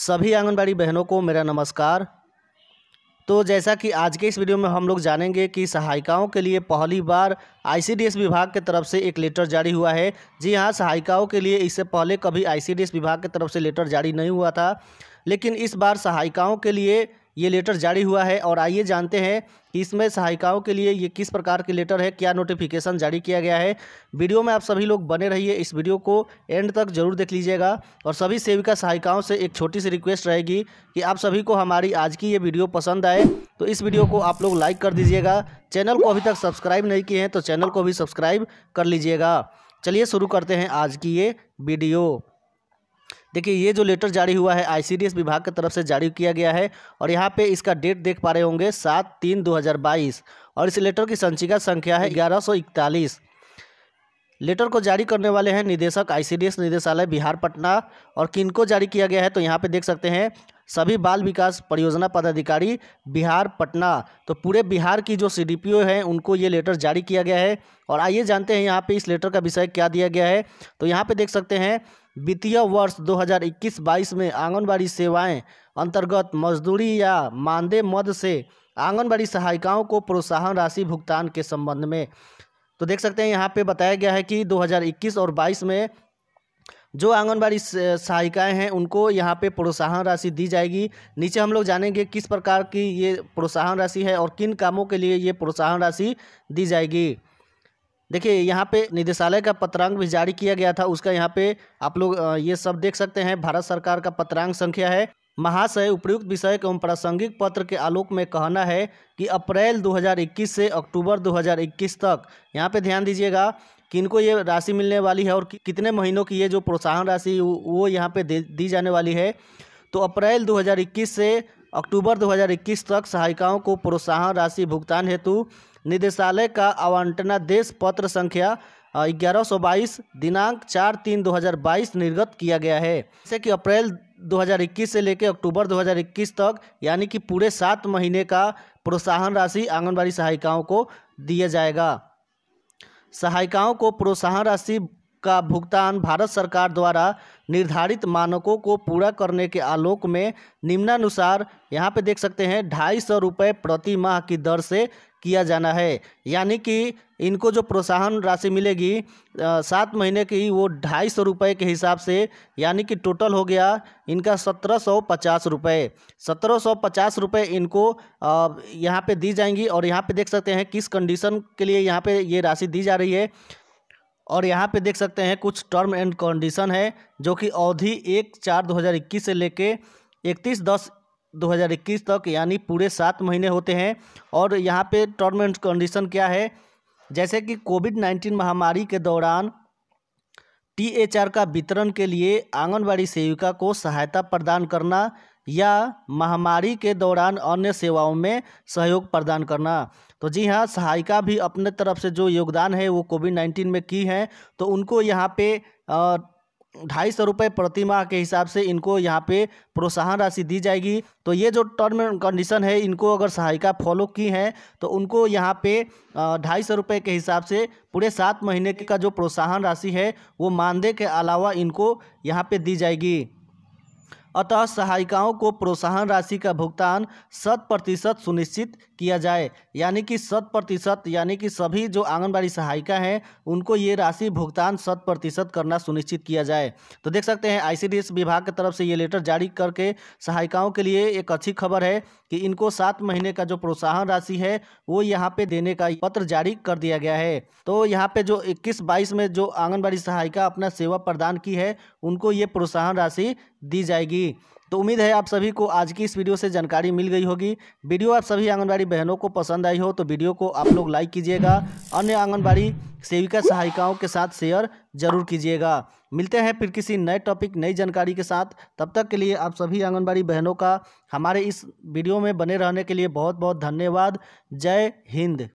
सभी आंगनबाड़ी बहनों को मेरा नमस्कार तो जैसा कि आज के इस वीडियो में हम लोग जानेंगे कि सहायिकाओं के लिए पहली बार आईसीडीएस विभाग के तरफ से एक लेटर जारी हुआ है जी हाँ सहायिकाओं के लिए इससे पहले कभी आईसीडीएस विभाग की तरफ से लेटर जारी नहीं हुआ था लेकिन इस बार सहायिकाओं के लिए ये लेटर जारी हुआ है और आइए जानते हैं कि इसमें सहायिकाओं के लिए ये किस प्रकार के लेटर है क्या नोटिफिकेशन जारी किया गया है वीडियो में आप सभी लोग बने रहिए इस वीडियो को एंड तक जरूर देख लीजिएगा और सभी सेविका सहायिकाओं से एक छोटी सी रिक्वेस्ट रहेगी कि आप सभी को हमारी आज की ये वीडियो पसंद आए तो इस वीडियो को आप लोग लाइक कर दीजिएगा चैनल को अभी तक सब्सक्राइब नहीं किए हैं तो चैनल को भी सब्सक्राइब कर लीजिएगा चलिए शुरू करते हैं आज की ये वीडियो देखिए ये जो लेटर जारी हुआ है आईसीडीएस विभाग की तरफ से जारी किया गया है और यहाँ पे इसका डेट देख पा रहे होंगे सात तीन दो हज़ार बाईस और इस लेटर की संचिका संख्या है ग्यारह सौ इकतालीस लेटर को जारी करने वाले हैं निदेशक आईसीडीएस निदेशालय बिहार पटना और किनको जारी किया गया है तो यहाँ पे देख सकते हैं सभी बाल विकास परियोजना पदाधिकारी बिहार पटना तो पूरे बिहार की जो सी हैं उनको ये लेटर जारी किया गया है और आइए जानते हैं यहाँ पे इस लेटर का विषय क्या दिया गया है तो यहाँ पे देख सकते हैं वित्तीय वर्ष 2021-22 में आंगनबाड़ी सेवाएं अंतर्गत मजदूरी या मानदेय मद से आंगनबाड़ी सहायिकाओं को प्रोत्साहन राशि भुगतान के संबंध में तो देख सकते हैं यहाँ पे बताया गया है कि 2021 और 22 में जो आंगनबाड़ी सहायिकाएं हैं उनको यहाँ पे प्रोत्साहन राशि दी जाएगी नीचे हम लोग जानेंगे किस प्रकार की ये प्रोत्साहन राशि है और किन कामों के लिए ये प्रोत्साहन राशि दी जाएगी देखिए यहाँ पे निदेशालय का पत्रांग भी जारी किया गया था उसका यहाँ पे आप लोग ये सब देख सकते हैं भारत सरकार का पत्रांग संख्या है महाशय उपयुक्त विषय एवं प्रासंगिक पत्र के आलोक में कहना है कि अप्रैल 2021 से अक्टूबर 2021 तक यहाँ पे ध्यान दीजिएगा किनको ये राशि मिलने वाली है और कितने महीनों की ये जो प्रोत्साहन राशि वो यहाँ पे दी जाने वाली है तो अप्रैल 2021 से अक्टूबर 2021 तक सहायिकाओं को प्रोत्साहन राशि भुगतान हेतु निदेशालय का आवंटनादेश पत्र संख्या ग्यारह सौ बाईस दिनांक चार तीन 2022 निर्गत किया गया है जैसे कि अप्रैल 2021 से लेकर अक्टूबर 2021 तक यानी कि पूरे सात महीने का प्रोत्साहन राशि आंगनबाड़ी सहायिकाओं को दिया जाएगा सहायिकाओं को प्रोत्साहन राशि का भुगतान भारत सरकार द्वारा निर्धारित मानकों को पूरा करने के आलोक में निम्नानुसार यहाँ पे देख सकते हैं ढाई सौ रुपये प्रति माह की दर से किया जाना है यानी कि इनको जो प्रोत्साहन राशि मिलेगी सात महीने की वो ढाई सौ रुपये के हिसाब से यानी कि टोटल हो गया इनका सत्रह सौ पचास रुपये सत्रह सौ पचास रुपये इनको यहाँ पे दी जाएंगी और यहाँ पे देख सकते हैं किस कंडीशन के लिए यहाँ पे ये राशि दी जा रही है और यहाँ पे देख सकते हैं कुछ टर्म एंड कंडीशन है जो कि अवधि एक चार दो हज़ार इक्कीस से लेके इकतीस दस 2021 तक यानी पूरे सात महीने होते हैं और यहाँ पे टर्म एंड कंडीशन क्या है जैसे कि कोविड नाइन्टीन महामारी के दौरान टीएचआर का वितरण के लिए आंगनबाड़ी सेविका को सहायता प्रदान करना या महामारी के दौरान अन्य सेवाओं में सहयोग प्रदान करना तो जी हाँ सहायिका भी अपने तरफ से जो योगदान है वो कोविड नाइन्टीन में की हैं तो उनको यहाँ पे आ, ढाई सौ रुपये प्रति माह के हिसाब से इनको यहाँ पे प्रोत्साहन राशि दी जाएगी तो ये जो टर्म एंड कंडीशन है इनको अगर सहायिका फॉलो की है तो उनको यहाँ पे ढाई सौ रुपये के हिसाब से पूरे सात महीने का जो प्रोत्साहन राशि है वो मानदेय के अलावा इनको यहाँ पे दी जाएगी अतः सहायिकाओं को प्रोत्साहन राशि का भुगतान शत प्रतिशत सुनिश्चित किया जाए यानी कि शत प्रतिशत यानी कि सभी जो आंगनबाड़ी सहायिका हैं उनको ये राशि भुगतान शत प्रतिशत करना सुनिश्चित किया जाए तो देख सकते हैं आईसीडीएस विभाग की तरफ से ये लेटर जारी करके सहायिकाओं के लिए एक अच्छी खबर है कि इनको सात महीने का जो प्रोत्साहन राशि है वो यहाँ पे देने का पत्र जारी कर दिया गया है तो यहाँ पे जो इक्कीस बाईस में जो आंगनबाड़ी सहायिका अपना सेवा प्रदान की है उनको ये प्रोत्साहन राशि दी जाएगी तो उम्मीद है आप सभी को आज की इस वीडियो से जानकारी मिल गई होगी वीडियो आप सभी आंगनबाड़ी बहनों को पसंद आई हो तो वीडियो को आप लोग लाइक कीजिएगा अन्य आंगनबाड़ी सेविका सहायिकाओं के साथ शेयर जरूर कीजिएगा मिलते हैं फिर किसी नए टॉपिक नई जानकारी के साथ तब तक के लिए आप सभी आंगनबाड़ी बहनों का हमारे इस वीडियो में बने रहने के लिए बहुत बहुत धन्यवाद जय हिंद